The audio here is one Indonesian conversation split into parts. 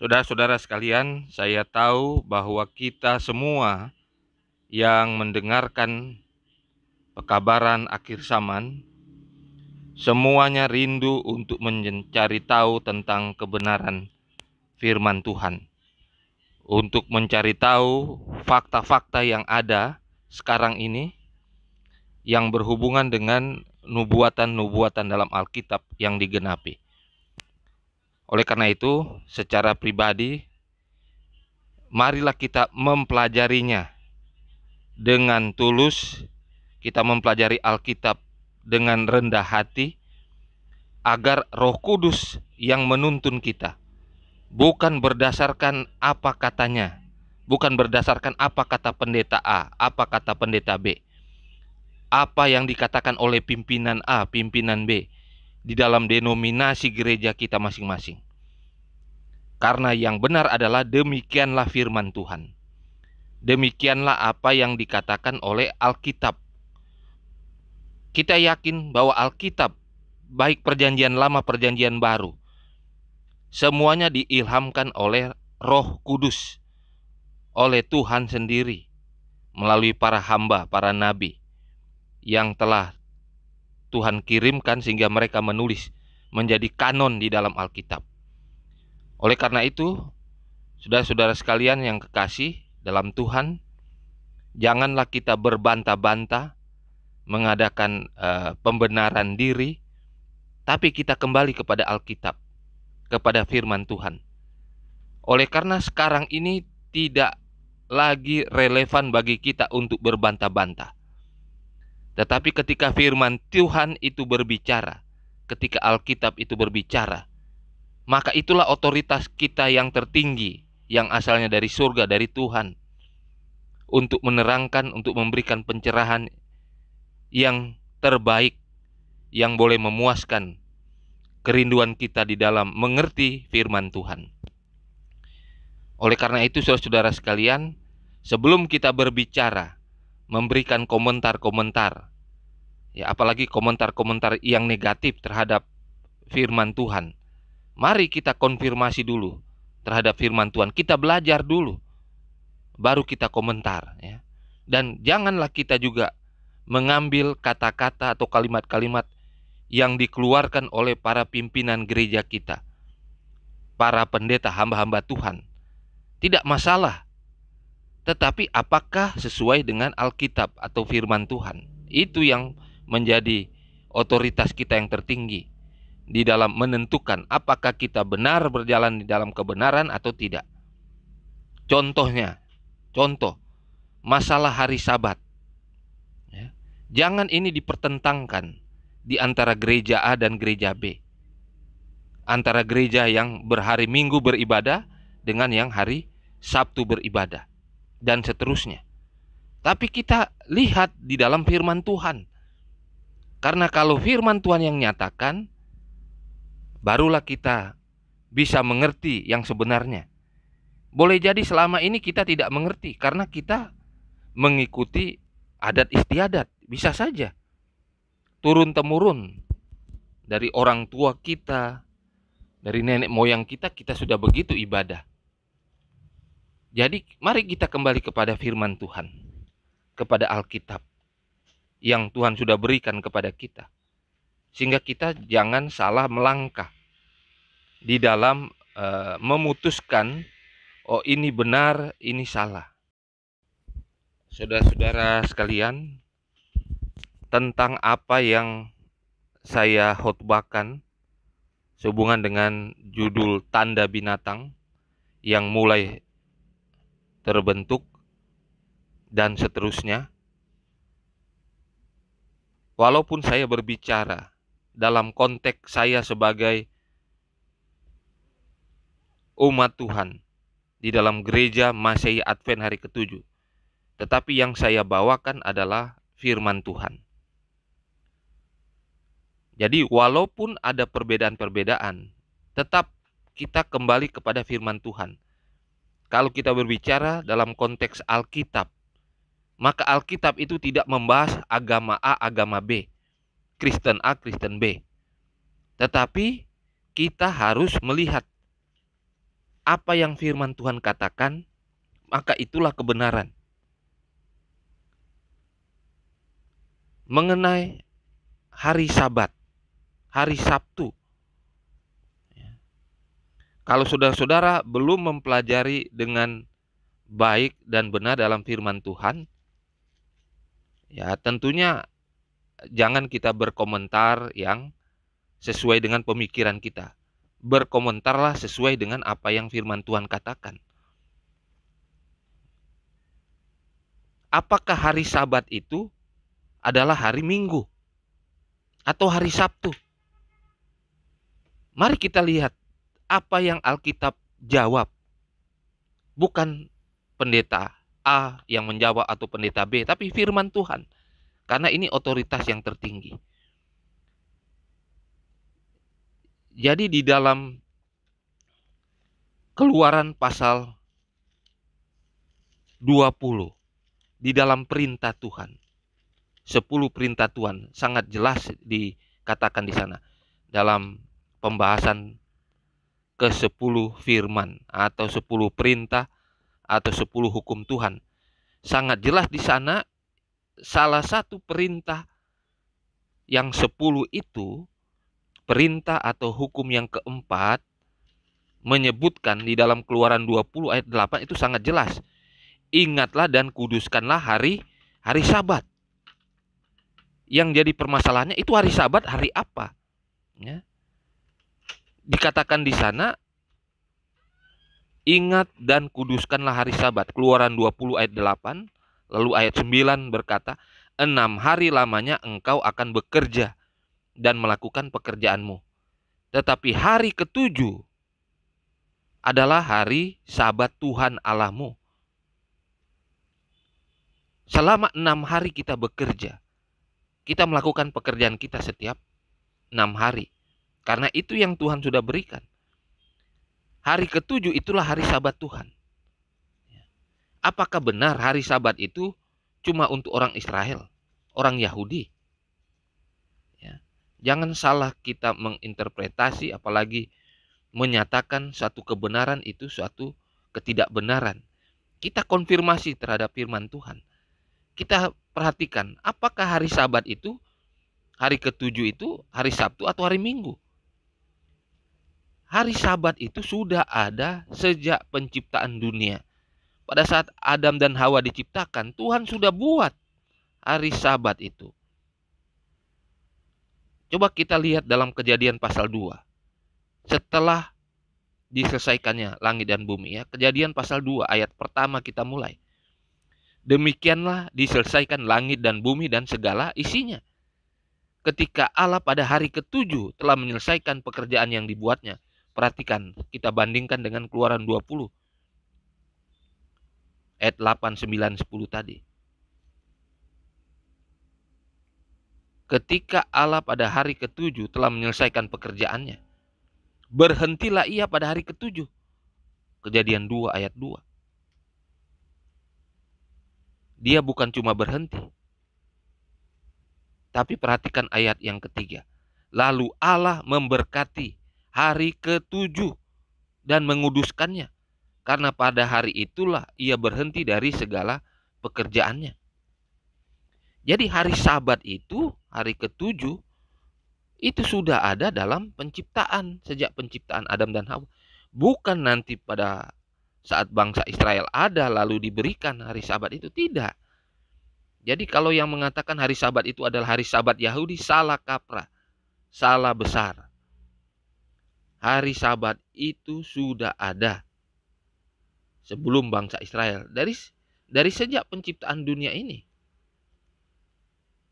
Saudara-saudara sekalian, saya tahu bahwa kita semua yang mendengarkan pekabaran akhir zaman semuanya rindu untuk mencari tahu tentang kebenaran firman Tuhan. Untuk mencari tahu fakta-fakta yang ada sekarang ini yang berhubungan dengan nubuatan-nubuatan dalam Alkitab yang digenapi. Oleh karena itu, secara pribadi, marilah kita mempelajarinya dengan tulus, kita mempelajari Alkitab dengan rendah hati, agar Roh Kudus yang menuntun kita, bukan berdasarkan apa katanya, bukan berdasarkan apa kata pendeta A, apa kata pendeta B, apa yang dikatakan oleh pimpinan A, pimpinan B, di dalam denominasi gereja kita masing-masing. Karena yang benar adalah demikianlah firman Tuhan. Demikianlah apa yang dikatakan oleh Alkitab. Kita yakin bahwa Alkitab, baik perjanjian lama, perjanjian baru, semuanya diilhamkan oleh Roh Kudus, oleh Tuhan sendiri, melalui para hamba, para nabi yang telah Tuhan kirimkan sehingga mereka menulis menjadi kanon di dalam Alkitab. Oleh karena itu, saudara-saudara sekalian yang kekasih dalam Tuhan, janganlah kita berbanta-banta mengadakan uh, pembenaran diri, tapi kita kembali kepada Alkitab, kepada firman Tuhan. Oleh karena sekarang ini tidak lagi relevan bagi kita untuk berbanta bantah tetapi ketika firman Tuhan itu berbicara, ketika Alkitab itu berbicara, maka itulah otoritas kita yang tertinggi yang asalnya dari surga dari Tuhan untuk menerangkan, untuk memberikan pencerahan yang terbaik yang boleh memuaskan kerinduan kita di dalam mengerti firman Tuhan. Oleh karena itu, saudara-saudara sekalian, sebelum kita berbicara, memberikan komentar-komentar ya apalagi komentar-komentar yang negatif terhadap firman Tuhan. Mari kita konfirmasi dulu terhadap firman Tuhan. Kita belajar dulu baru kita komentar ya. Dan janganlah kita juga mengambil kata-kata atau kalimat-kalimat yang dikeluarkan oleh para pimpinan gereja kita. Para pendeta hamba-hamba Tuhan. Tidak masalah tetapi apakah sesuai dengan Alkitab atau firman Tuhan? Itu yang menjadi otoritas kita yang tertinggi di dalam menentukan apakah kita benar berjalan di dalam kebenaran atau tidak. Contohnya, contoh masalah hari Sabat. Ya, jangan ini dipertentangkan di antara gereja A dan gereja B. Antara gereja yang berhari Minggu beribadah dengan yang hari Sabtu beribadah dan seterusnya. Tapi kita lihat di dalam firman Tuhan. Karena kalau firman Tuhan yang nyatakan, barulah kita bisa mengerti yang sebenarnya. Boleh jadi selama ini kita tidak mengerti karena kita mengikuti adat istiadat, bisa saja. Turun-temurun dari orang tua kita, dari nenek moyang kita, kita sudah begitu ibadah. Jadi mari kita kembali kepada firman Tuhan, kepada Alkitab yang Tuhan sudah berikan kepada kita. Sehingga kita jangan salah melangkah di dalam e, memutuskan oh ini benar, ini salah. Saudara-saudara sekalian, tentang apa yang saya khotbahkan sehubungan dengan judul tanda binatang yang mulai terbentuk dan seterusnya. Walaupun saya berbicara dalam konteks saya sebagai umat Tuhan di dalam gereja Masehi Advent hari ketujuh, tetapi yang saya bawakan adalah firman Tuhan. Jadi, walaupun ada perbedaan-perbedaan, tetap kita kembali kepada firman Tuhan kalau kita berbicara dalam konteks Alkitab, maka Alkitab itu tidak membahas agama A, agama B, Kristen A, Kristen B. Tetapi kita harus melihat apa yang firman Tuhan katakan, maka itulah kebenaran. Mengenai hari Sabat, hari Sabtu, kalau saudara-saudara belum mempelajari dengan baik dan benar dalam firman Tuhan, ya tentunya jangan kita berkomentar yang sesuai dengan pemikiran kita. Berkomentarlah sesuai dengan apa yang firman Tuhan katakan. Apakah hari Sabat itu adalah hari Minggu atau hari Sabtu? Mari kita lihat apa yang Alkitab jawab. Bukan pendeta A yang menjawab atau pendeta B, tapi firman Tuhan. Karena ini otoritas yang tertinggi. Jadi di dalam Keluaran pasal 20 di dalam perintah Tuhan. 10 perintah Tuhan sangat jelas dikatakan di sana dalam pembahasan ke sepuluh firman atau sepuluh perintah atau sepuluh hukum Tuhan. Sangat jelas di sana salah satu perintah yang sepuluh itu perintah atau hukum yang keempat menyebutkan di dalam Keluaran 20 ayat 8 itu sangat jelas. Ingatlah dan kuduskanlah hari hari Sabat. Yang jadi permasalahannya itu hari Sabat hari apa? Ya dikatakan di sana ingat dan kuduskanlah hari sabat keluaran 20 ayat 8 lalu ayat 9 berkata enam hari lamanya engkau akan bekerja dan melakukan pekerjaanmu tetapi hari ketujuh adalah hari sabat Tuhan Allahmu selama enam hari kita bekerja kita melakukan pekerjaan kita setiap enam hari karena itu yang Tuhan sudah berikan. Hari ketujuh itulah hari sabat Tuhan. Apakah benar hari sabat itu cuma untuk orang Israel, orang Yahudi? Ya. Jangan salah kita menginterpretasi apalagi menyatakan satu kebenaran itu suatu ketidakbenaran. Kita konfirmasi terhadap firman Tuhan. Kita perhatikan apakah hari Sabat itu hari ketujuh itu hari Sabtu atau hari Minggu hari Sabat itu sudah ada sejak penciptaan dunia. Pada saat Adam dan Hawa diciptakan, Tuhan sudah buat hari Sabat itu. Coba kita lihat dalam Kejadian pasal 2. Setelah diselesaikannya langit dan bumi ya. Kejadian pasal 2 ayat pertama kita mulai. Demikianlah diselesaikan langit dan bumi dan segala isinya. Ketika Allah pada hari ketujuh telah menyelesaikan pekerjaan yang dibuatnya, Perhatikan, kita bandingkan dengan keluaran 20 ayat 8, 9, 10 tadi. Ketika Allah pada hari ketujuh telah menyelesaikan pekerjaannya, berhentilah ia pada hari ketujuh. Kejadian 2 ayat 2. Dia bukan cuma berhenti, tapi perhatikan ayat yang ketiga. Lalu Allah memberkati hari ketujuh dan menguduskannya karena pada hari itulah ia berhenti dari segala pekerjaannya. Jadi hari sabat itu, hari ketujuh, itu sudah ada dalam penciptaan sejak penciptaan Adam dan Hawa. Bukan nanti pada saat bangsa Israel ada lalu diberikan hari sabat itu, tidak. Jadi kalau yang mengatakan hari sabat itu adalah hari sabat Yahudi, salah kaprah, salah besar hari Sabat itu sudah ada sebelum bangsa Israel dari dari sejak penciptaan dunia ini.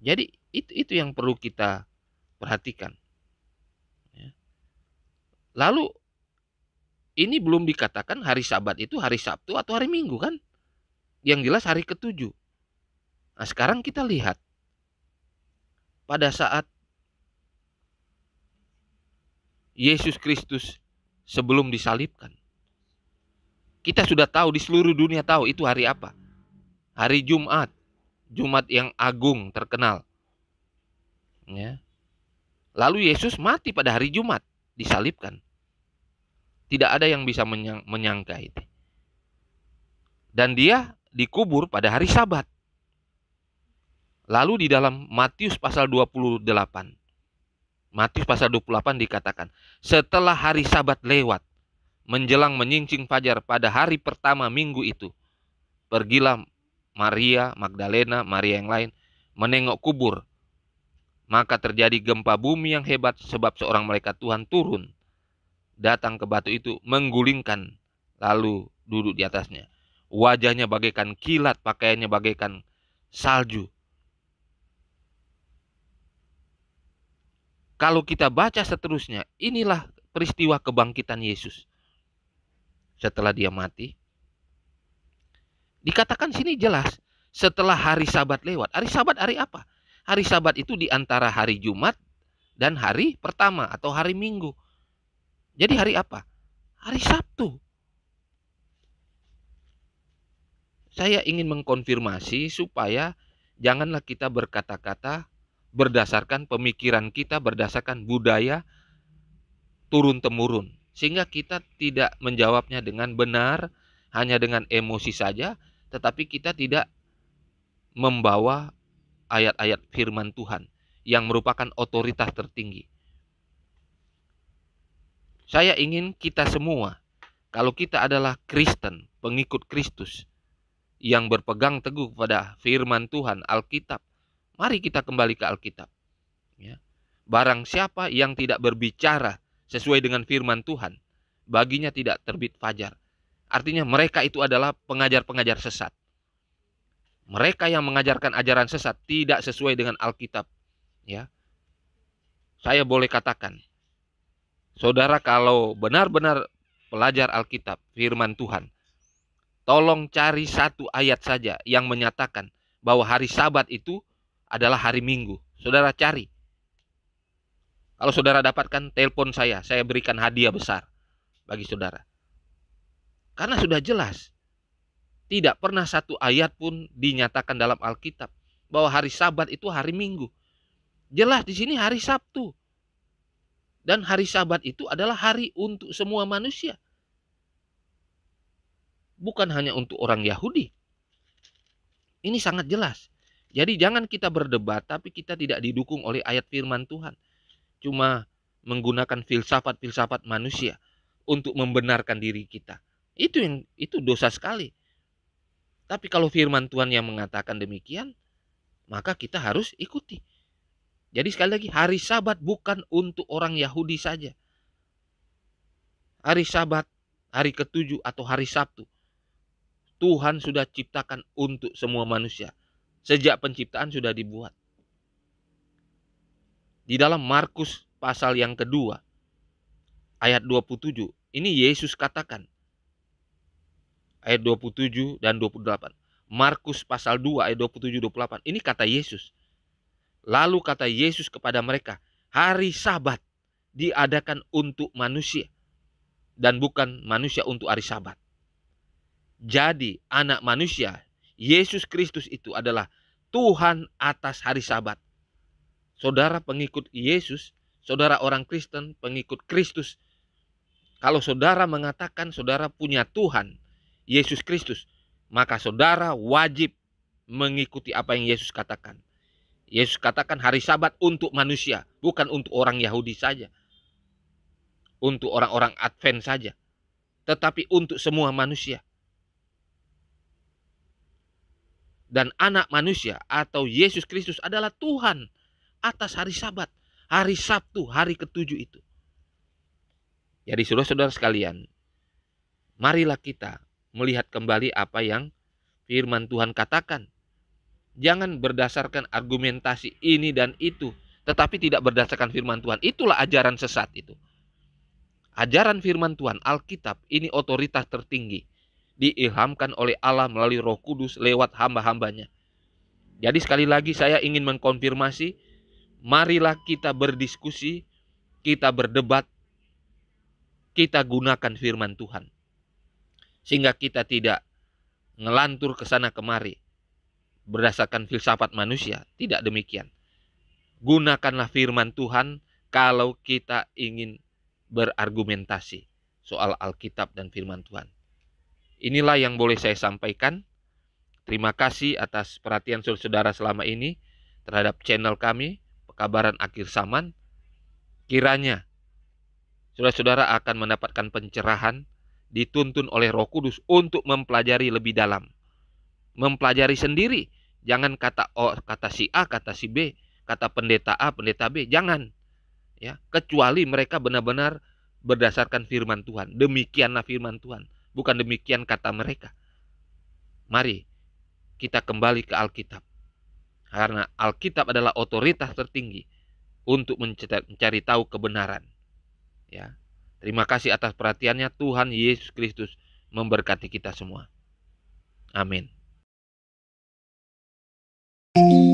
Jadi itu itu yang perlu kita perhatikan. Ya. Lalu ini belum dikatakan hari Sabat itu hari Sabtu atau hari Minggu kan? Yang jelas hari ketujuh. Nah sekarang kita lihat pada saat Yesus Kristus sebelum disalibkan. Kita sudah tahu di seluruh dunia tahu itu hari apa. Hari Jumat. Jumat yang agung terkenal. Ya. Lalu Yesus mati pada hari Jumat, disalibkan. Tidak ada yang bisa menyangka itu. Dan dia dikubur pada hari Sabat. Lalu di dalam Matius pasal 28 Matius pasal 28 dikatakan, setelah hari sabat lewat, menjelang menyincing fajar pada hari pertama minggu itu, pergilah Maria, Magdalena, Maria yang lain, menengok kubur. Maka terjadi gempa bumi yang hebat sebab seorang malaikat Tuhan turun, datang ke batu itu, menggulingkan, lalu duduk di atasnya. Wajahnya bagaikan kilat, pakaiannya bagaikan salju. Kalau kita baca seterusnya, inilah peristiwa kebangkitan Yesus. Setelah dia mati, dikatakan sini jelas, setelah hari Sabat lewat. Hari Sabat hari apa? Hari Sabat itu di antara hari Jumat dan hari pertama atau hari Minggu. Jadi hari apa? Hari Sabtu. Saya ingin mengkonfirmasi supaya janganlah kita berkata-kata berdasarkan pemikiran kita, berdasarkan budaya turun-temurun. Sehingga kita tidak menjawabnya dengan benar, hanya dengan emosi saja, tetapi kita tidak membawa ayat-ayat firman Tuhan yang merupakan otoritas tertinggi. Saya ingin kita semua, kalau kita adalah Kristen, pengikut Kristus, yang berpegang teguh pada firman Tuhan Alkitab, Mari kita kembali ke Alkitab. Ya. Barang siapa yang tidak berbicara sesuai dengan firman Tuhan, baginya tidak terbit fajar. Artinya mereka itu adalah pengajar-pengajar sesat. Mereka yang mengajarkan ajaran sesat tidak sesuai dengan Alkitab. Ya. Saya boleh katakan, saudara kalau benar-benar pelajar Alkitab, firman Tuhan, tolong cari satu ayat saja yang menyatakan bahwa hari Sabat itu adalah hari Minggu. Saudara cari. Kalau saudara dapatkan telepon saya, saya berikan hadiah besar bagi saudara. Karena sudah jelas, tidak pernah satu ayat pun dinyatakan dalam Alkitab bahwa hari Sabat itu hari Minggu. Jelas di sini hari Sabtu. Dan hari Sabat itu adalah hari untuk semua manusia. Bukan hanya untuk orang Yahudi. Ini sangat jelas. Jadi jangan kita berdebat tapi kita tidak didukung oleh ayat firman Tuhan. Cuma menggunakan filsafat-filsafat manusia untuk membenarkan diri kita. Itu yang itu dosa sekali. Tapi kalau firman Tuhan yang mengatakan demikian, maka kita harus ikuti. Jadi sekali lagi hari Sabat bukan untuk orang Yahudi saja. Hari Sabat, hari ketujuh atau hari Sabtu. Tuhan sudah ciptakan untuk semua manusia. Sejak penciptaan sudah dibuat. Di dalam Markus pasal yang kedua ayat 27, ini Yesus katakan ayat 27 dan 28. Markus pasal 2 ayat 27 28. Ini kata Yesus. Lalu kata Yesus kepada mereka, hari Sabat diadakan untuk manusia dan bukan manusia untuk hari Sabat. Jadi anak manusia, Yesus Kristus itu adalah Tuhan atas hari Sabat. Saudara pengikut Yesus, saudara orang Kristen, pengikut Kristus. Kalau saudara mengatakan saudara punya Tuhan, Yesus Kristus, maka saudara wajib mengikuti apa yang Yesus katakan. Yesus katakan hari Sabat untuk manusia, bukan untuk orang Yahudi saja. Untuk orang-orang Advent saja, tetapi untuk semua manusia. dan anak manusia atau Yesus Kristus adalah Tuhan atas hari sabat, hari Sabtu, hari ketujuh itu. Jadi saudara-saudara sekalian, marilah kita melihat kembali apa yang firman Tuhan katakan. Jangan berdasarkan argumentasi ini dan itu, tetapi tidak berdasarkan firman Tuhan. Itulah ajaran sesat itu. Ajaran firman Tuhan, Alkitab, ini otoritas tertinggi diilhamkan oleh Allah melalui Roh Kudus lewat hamba-hambanya. Jadi sekali lagi saya ingin mengkonfirmasi, marilah kita berdiskusi, kita berdebat, kita gunakan firman Tuhan. Sehingga kita tidak ngelantur ke sana kemari berdasarkan filsafat manusia, tidak demikian. Gunakanlah firman Tuhan kalau kita ingin berargumentasi soal Alkitab dan firman Tuhan. Inilah yang boleh saya sampaikan. Terima kasih atas perhatian saudara selama ini terhadap channel kami, Pekabaran Akhir zaman. Kiranya saudara-saudara akan mendapatkan pencerahan, dituntun oleh Roh Kudus untuk mempelajari lebih dalam. Mempelajari sendiri, jangan kata oh, kata si A, kata si B, kata pendeta A, pendeta B, jangan. Ya, kecuali mereka benar-benar berdasarkan firman Tuhan. Demikianlah firman Tuhan. Bukan demikian kata mereka. Mari kita kembali ke Alkitab. Karena Alkitab adalah otoritas tertinggi untuk mencari tahu kebenaran. Ya. Terima kasih atas perhatiannya. Tuhan Yesus Kristus memberkati kita semua. Amin. thank you